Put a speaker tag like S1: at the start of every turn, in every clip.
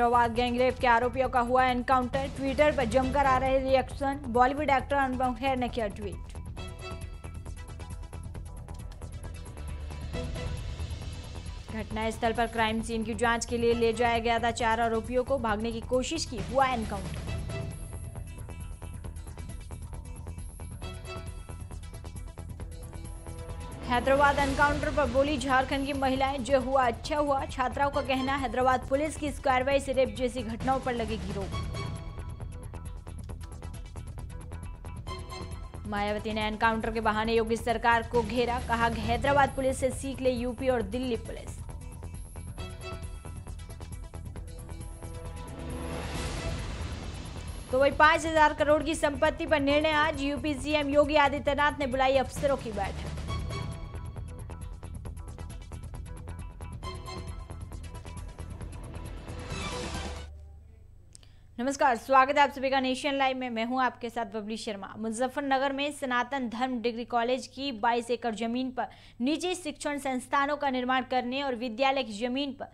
S1: Hyderabad gangrape के आरोपियों का हुआ एनकाउंटर ट्विटर पर जमकर आ रहे reaction Bollywood actor Anupam Kher ने किया ट्वीट घटनास्थल पर क्राइम सीन की जांच के लिए ले जाया गया था चार आरोपियों को भागने की कोशिश की हुआ एनकाउंटर हैदराबाद एनकाउंटर पर बोली झारखंड की महिलाएं जो हुआ अच्छा हुआ छात्राओं का कहना हैदराबाद पुलिस की इस कार्रवाई से रेप जैसी घटनाओं पर लगेगी रोक मायावती ने एनकाउंटर के बहाने योगी सरकार को घेरा कहा हैदराबाद पुलिस से सीख ले यूपी और दिल्ली पुलिस तो वही पांच हजार करोड़ की संपत्ति पर निर्णय आज यूपी सीएम योगी आदित्यनाथ ने बुलाई अफसरों की बैठक नमस्कार स्वागत है आप सभी का नेशन लाइव में मैं हूं आपके साथ बबली शर्मा मुजफ्फरनगर में सनातन धर्म डिग्री कॉलेज की 22 एकड़ जमीन पर निजी शिक्षण संस्थानों का निर्माण करने और विद्यालय की जमीन पर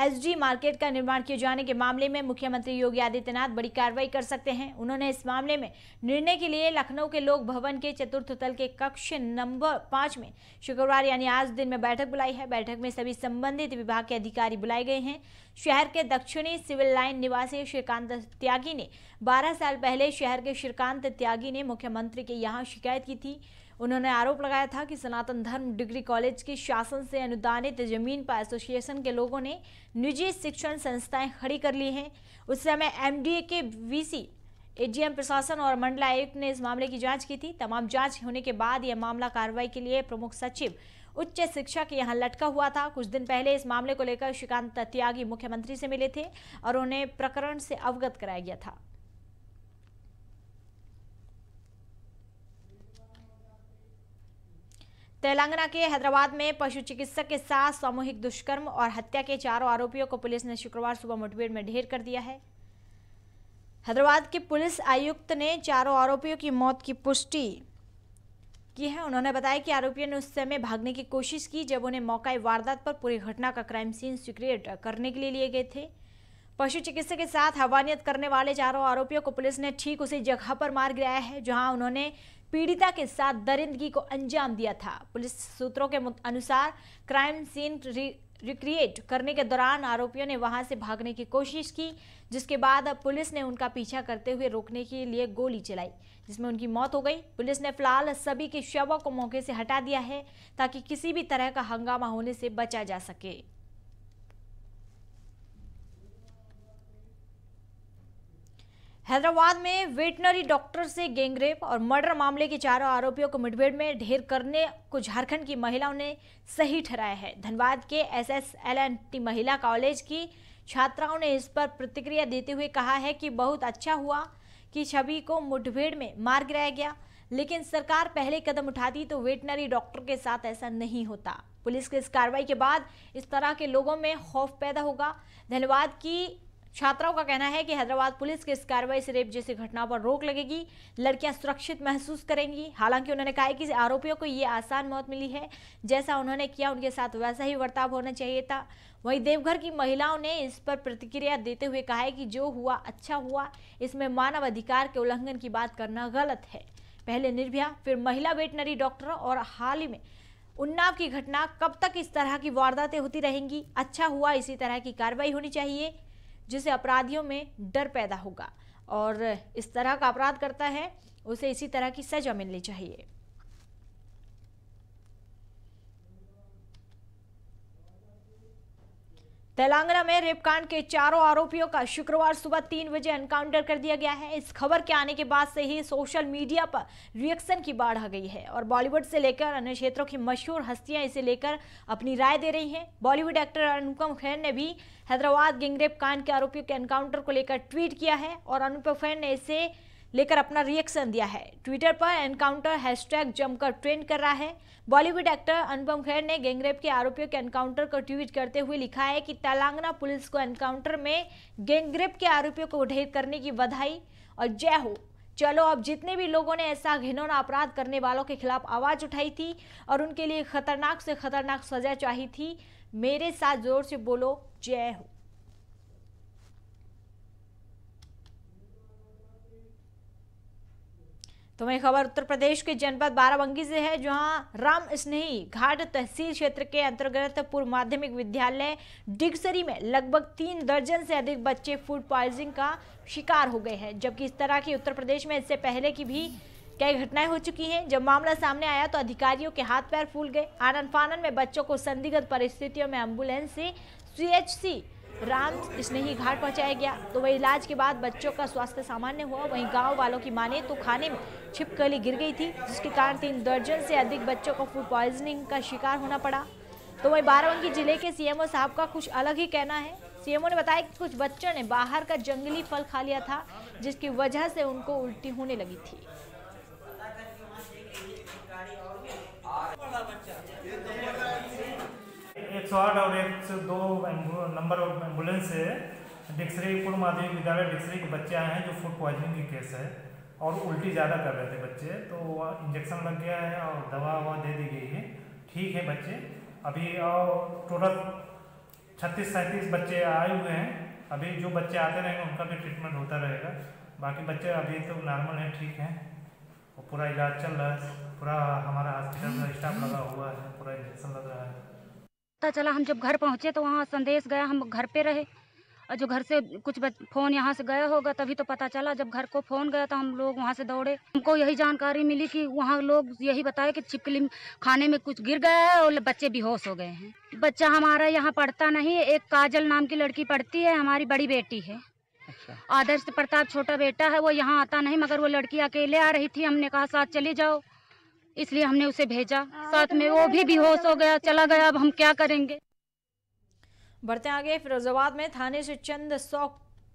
S1: एसडी मार्केट का निर्माण किए जाने के मामले में मुख्यमंत्री योगी आदित्यनाथ बड़ी कार्रवाई कर सकते हैं उन्होंने इस मामले में निर्णय के लिए लखनऊ के लोक भवन के चतुर्थ तल के कक्ष नंबर पाँच में शुक्रवार यानी आज दिन में बैठक बुलाई है बैठक में सभी संबंधित विभाग के अधिकारी बुलाए गए हैं शहर के दक्षिणी सिविल लाइन निवासी श्रीकांत त्यागी ने बारह साल पहले शहर के श्रीकांत त्यागी ने मुख्यमंत्री के यहाँ शिकायत की थी उन्होंने आरोप लगाया था कि सनातन धर्म डिग्री कॉलेज की शासन से अनुदानित जमीन पर एसोसिएशन के लोगों ने निजी शिक्षण संस्थाएं खड़ी कर ली हैं उस समय एमडीए के वीसी एडीएम प्रशासन और मंडला आयुक्त ने इस मामले की जांच की थी तमाम जांच होने के बाद यह मामला कार्रवाई के लिए प्रमुख सचिव उच्च शिक्षा के यहाँ लटका हुआ था कुछ दिन पहले इस मामले को लेकर श्रीकांत त्यागी मुख्यमंत्री से मिले थे और उन्हें प्रकरण से अवगत कराया गया था तेलंगाना के हैदराबाद में पशु चिकित्सक के साथ सामूहिक दुष्कर्म और हत्या के चारों आरोपियों को पुलिस ने शुक्रवार सुबह मुठभेड़ में ढेर कर दिया है हैदराबाद के पुलिस आयुक्त ने चारों आरोपियों की मौत की पुष्टि की है उन्होंने बताया कि आरोपियों ने उस समय भागने की कोशिश की जब उन्हें मौका वारदात पर पूरी घटना का क्राइम सीन सिक्रिएट करने के लिए लिए गए थे पशु चिकित्सक के साथ हवानियत करने वाले चारों आरोपियों को पुलिस ने ठीक उसी जगह पर मार गिराया है जहां उन्होंने पीड़िता के साथ दरिंदगी को अंजाम दिया था पुलिस सूत्रों के अनुसार क्राइम सीन रिक्रिएट करने के दौरान आरोपियों ने वहां से भागने की कोशिश की जिसके बाद पुलिस ने उनका पीछा करते हुए रोकने के लिए गोली चलाई जिसमें उनकी मौत हो गई पुलिस ने फिलहाल सभी के शवों को मौके से हटा दिया है ताकि किसी भी तरह का हंगामा होने से बचा जा सके हैदराबाद में वेटनरी डॉक्टर से गैंगरेप और मर्डर मामले के चारों आरोपियों को मुठभेड़ में ढेर करने को झारखंड की महिलाओं ने सही ठहराया है धनबाद के एसएसएलएनटी महिला कॉलेज की छात्राओं ने इस पर प्रतिक्रिया देते हुए कहा है कि बहुत अच्छा हुआ कि छवि को मुठभेड़ में मार गिराया गया लेकिन सरकार पहले कदम उठाती तो वेटनरी डॉक्टर के साथ ऐसा नहीं होता पुलिस की इस कार्रवाई के बाद इस तरह के लोगों में खौफ पैदा होगा धनबाद की छात्राओं का कहना है कि हैदराबाद पुलिस की इस कार्रवाई से रेप जैसी घटनाओं पर रोक लगेगी लड़कियां सुरक्षित महसूस करेंगी हालांकि उन्होंने कहा कि आरोपियों को ये आसान मौत मिली है जैसा उन्होंने किया उनके साथ वैसा ही बर्ताव होना चाहिए था वहीं देवघर की महिलाओं ने इस पर प्रतिक्रिया देते हुए कहा है कि जो हुआ अच्छा हुआ इसमें मानव अधिकार के उल्लंघन की बात करना गलत है पहले निर्भया फिर महिला वेटनरी डॉक्टरों और हाल ही में उन्नाव की घटना कब तक इस तरह की वारदातें होती रहेंगी अच्छा हुआ इसी तरह की कार्रवाई होनी चाहिए जिससे अपराधियों में डर पैदा होगा और इस तरह का अपराध करता है उसे इसी तरह की सजा मिलनी चाहिए तेलंगाना में रेप कांड के चारों आरोपियों का शुक्रवार सुबह तीन बजे एनकाउंटर कर दिया गया है इस खबर के आने के बाद से ही सोशल मीडिया पर रिएक्शन की बाढ़ आ गई है और बॉलीवुड से लेकर अन्य क्षेत्रों की मशहूर हस्तियां इसे लेकर अपनी राय दे रही हैं बॉलीवुड एक्टर अनुपम खेर ने भी हैदराबाद गिंगरेप कांड के आरोपियों के एनकाउंटर को लेकर ट्वीट किया है और अनुपम खेर ने इसे लेकर अपना रिएक्शन दिया है ट्विटर पर एनकाउंटर हैशटैग जमकर ट्रेंड कर रहा है बॉलीवुड एक्टर अनुपम खेर ने गैंगरेप के आरोपियों के एनकाउंटर को ट्वीट करते हुए लिखा है कि तेलंगाना पुलिस को एनकाउंटर में गैंगरेप के आरोपियों को ढेर करने की बधाई और जय हो चलो अब जितने भी लोगों ने ऐसा घिनौना अपराध करने वालों के खिलाफ आवाज उठाई थी और उनके लिए खतरनाक से खतरनाक सजा चाहिए थी मेरे साथ जोर से बोलो जय हो तो वही खबर उत्तर प्रदेश के जनपद बाराबंकी से है जहां राम स्नेही घाट तहसील क्षेत्र के अंतर्गत पूर्व माध्यमिक विद्यालय डिगसरी में लगभग तीन दर्जन से अधिक बच्चे फूड पॉइजनिंग का शिकार हो गए हैं जबकि इस तरह की उत्तर प्रदेश में इससे पहले की भी कई घटनाएं हो चुकी हैं जब मामला सामने आया तो अधिकारियों के हाथ पैर फूल गए आनंद फानन में बच्चों को संदिग्ध परिस्थितियों में एम्बुलेंस से सी राम स्नेही घाट पहुंचाया गया तो वही इलाज के बाद बच्चों का स्वास्थ्य सामान्य हुआ वहीं गांव वालों की माने तो खाने में छिपकली गिर गई थी जिसके कारण तीन दर्जन से अधिक बच्चों को फूड पॉइजनिंग का शिकार होना पड़ा तो वही बाराबंकी जिले के सीएमओ साहब का कुछ अलग ही कहना है सीएमओ ने बताया कि कुछ बच्चों ने बाहर का जंगली फल खा लिया था जिसकी वजह से उनको उल्टी होने लगी थी एक सौ आठ और एक सौ दो नंबर एम्बुलेंस से डिक्सरी पूर्व माध्यमिक विद्यालय डिक्सरी के बच्चे आए हैं जो फूड पॉइजनिंग के केस है और उल्टी ज़्यादा कर रहे थे बच्चे तो इंजेक्शन लग गया है और दवा ववा दे दी गई है ठीक है बच्चे अभी और टोटल छत्तीस सैंतीस बच्चे आए हुए हैं अभी जो बच्चे आते रहेंगे उनका भी ट्रीटमेंट होता रहेगा बाकी बच्चे अभी तो नॉर्मल हैं ठीक हैं और पूरा इलाज चल रहा है पूरा हमारा हॉस्पिटल का स्टाफ लगा हुआ है पूरा इंजेक्शन लग रहा है पता चला हम जब घर पहुँचे तो वहाँ संदेश गया हम घर पर रहे और जो घर से कुछ फ़ोन यहाँ से गया होगा तभी तो पता चला जब घर को फ़ोन गया तो हम लोग वहाँ से दौड़े हमको यही जानकारी मिली कि वहाँ लोग यही बताए कि छिपकली खाने में कुछ गिर गया है और बच्चे बेहोश हो गए हैं बच्चा हमारा यहाँ पढ़ता नहीं एक काजल नाम की लड़की पढ़ती है हमारी बड़ी बेटी है अच्छा। आदर्श प्रताप छोटा बेटा है वो यहाँ आता नहीं मगर वो लड़की अकेले आ रही थी हमने कहा साथ चले जाओ इसलिए हमने उसे भेजा हाँ, साथ तो में वो भी तो बेहोश हो गया चला गया अब हम क्या करेंगे बढ़ते आगे फिरोजाबाद में थाने से चंद सौ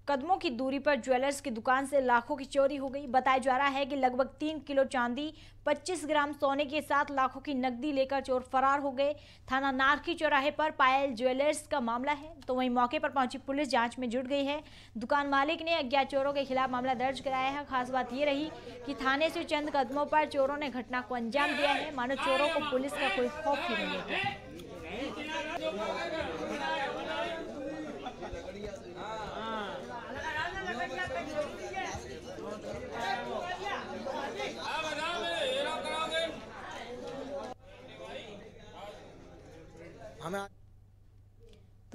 S1: कदमों की दूरी पर ज्वेलर्स की दुकान से लाखों की चोरी हो गई बताया जा रहा है कि लगभग तीन किलो चांदी 25 ग्राम सोने के साथ लाखों की नकदी लेकर चोर फरार हो गए थाना नारकी चौराहे पर पायल ज्वेलर्स का मामला है तो वहीं मौके पर पहुंची पुलिस जांच में जुट गई है दुकान मालिक ने अज्ञात चोरों के खिलाफ मामला दर्ज कराया है खास बात ये रही कि थाने से चंद कदमों पर चोरों ने घटना को अंजाम दिया है मानो चोरों को पुलिस का कोई खौफ ही नहीं है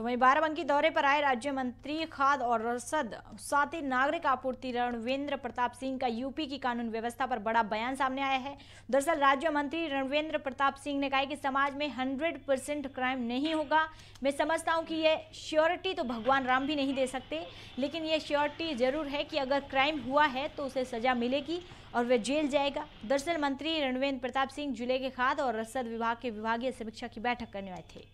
S1: तो वहीं बाराबंकी दौरे पर आए राज्य मंत्री खाद और रसद साथ ही नागरिक आपूर्ति रणवेंद्र प्रताप सिंह का यूपी की कानून व्यवस्था पर बड़ा बयान सामने आया है दरअसल राज्य मंत्री रणवेंद्र प्रताप सिंह ने कहा कि समाज में 100 परसेंट क्राइम नहीं होगा मैं समझता हूं कि यह श्योरिटी तो भगवान राम भी नहीं दे सकते लेकिन यह श्योरिटी जरूर है कि अगर क्राइम हुआ है तो उसे सजा मिलेगी और वह जेल जाएगा दरअसल मंत्री रणवेंद्र प्रताप सिंह जिले के खाद और रसद विभाग के विभागीय समीक्षा की बैठक करने आए थे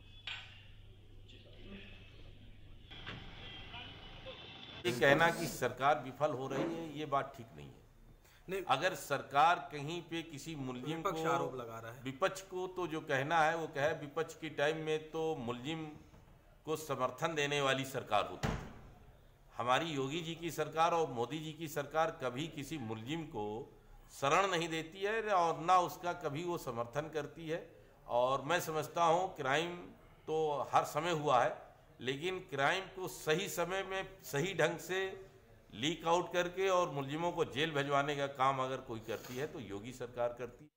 S1: ये कहना कि सरकार विफल हो रही है ये बात ठीक नहीं है नहीं अगर सरकार कहीं पे किसी मुलजिम को आरोप लगा रहा है विपक्ष को तो जो कहना है वो कहे विपक्ष के टाइम में तो मुलजिम को समर्थन देने वाली सरकार होती थी हमारी योगी जी की सरकार और मोदी जी की सरकार कभी किसी मुलजिम को शरण नहीं देती है और ना उसका कभी वो समर्थन करती है और मैं समझता हूँ क्राइम तो हर समय हुआ है लेकिन क्राइम को सही समय में सही ढंग से लीक आउट करके और मुलजिमों को जेल भिजवाने का काम अगर कोई करती है तो योगी सरकार करती है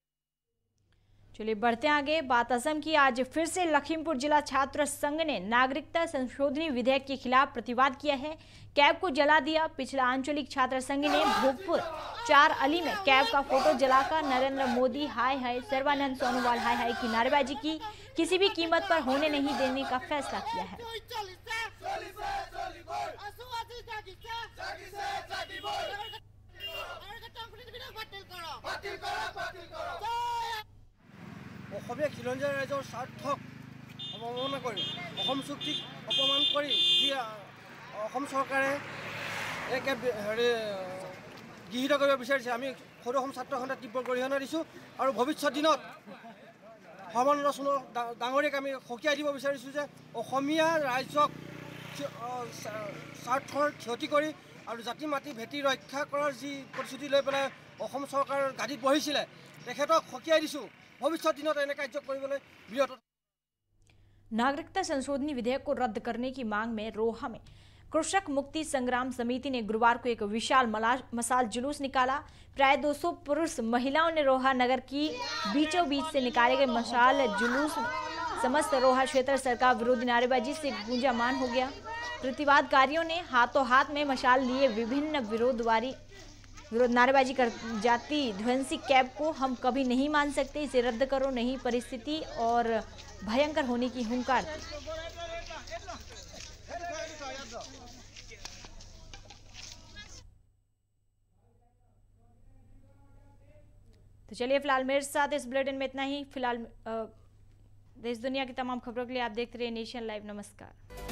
S1: चलिए बढ़ते आगे बात असम की आज फिर से लखीमपुर जिला छात्र संघ ने नागरिकता संशोधन विधेयक के खिलाफ प्रतिवाद किया है कैब को जला दिया पिछला आंचलिक छात्र संघ ने भोगपुर चार अली में कैब का फोटो जलाकर नरेंद्र मोदी हाय हाय सर्वानंद सोनोवाल हाय हाय की नारेबाजी की किसी भी कीमत पर होने नहीं देने का फैसला किया है খিলঞ্জীয়া ৰাইজৰ স্বাৰ্থক অৱমাননা কৰি অসম চুক্তিক অপমান কৰি যি অসম চৰকাৰে এক হেৰি গৃহীত কৰিব বিচাৰিছে আমি সৰু অসম ছাত্ৰ সন্থাই তীব্ৰ গৰিহণা দিছোঁ আৰু ভৱিষ্যত দিনত ভৱন ৰচনৰ ডাঙৰীক আমি সকীয়াই দিব বিচাৰিছোঁ যে অসমীয়া ৰাইজক স্বাৰ্থৰ ক্ষতি কৰি আৰু জাতি মাটি ভেটি ৰক্ষা কৰাৰ যি প্ৰতিশ্ৰুতি লৈ পেলাই অসম চৰকাৰ গাদীত বহিছিলে তেখেতক সকীয়াই দিছোঁ ভৱিষ্যত দিনত এনে কাৰ্য কৰিবলৈ বিৰত নাগৰিকতা সংশোধনী বিধেয়ক ৰদ্দ কৰাৰ কি মাং মে ৰোহা মে कृषक मुक्ति संग्राम समिति ने गुरुवार को एक विशाल मसाल जुलूस निकाला प्राय 200 पुरुष महिलाओं ने रोहा नगर की बीचों बीच से निकाले गए मशाल जुलूस समस्त रोहा क्षेत्र सरकार विरोधी नारेबाजी से मान हो गया प्रतिवादकारियों ने हाथों हाथ में मशाल लिए विभिन्न विरोधवारी विरोध नारेबाजी कर जाती ध्वंसी कैब को हम कभी नहीं मान सकते इसे रद्द करो नहीं परिस्थिति और भयंकर होने की हंकार तो चलिए फिलहाल मेरे साथ इस बुलेटिन में इतना ही फिलहाल देश दुनिया की तमाम खबरों के लिए आप देखते रहिए नेशन लाइव नमस्कार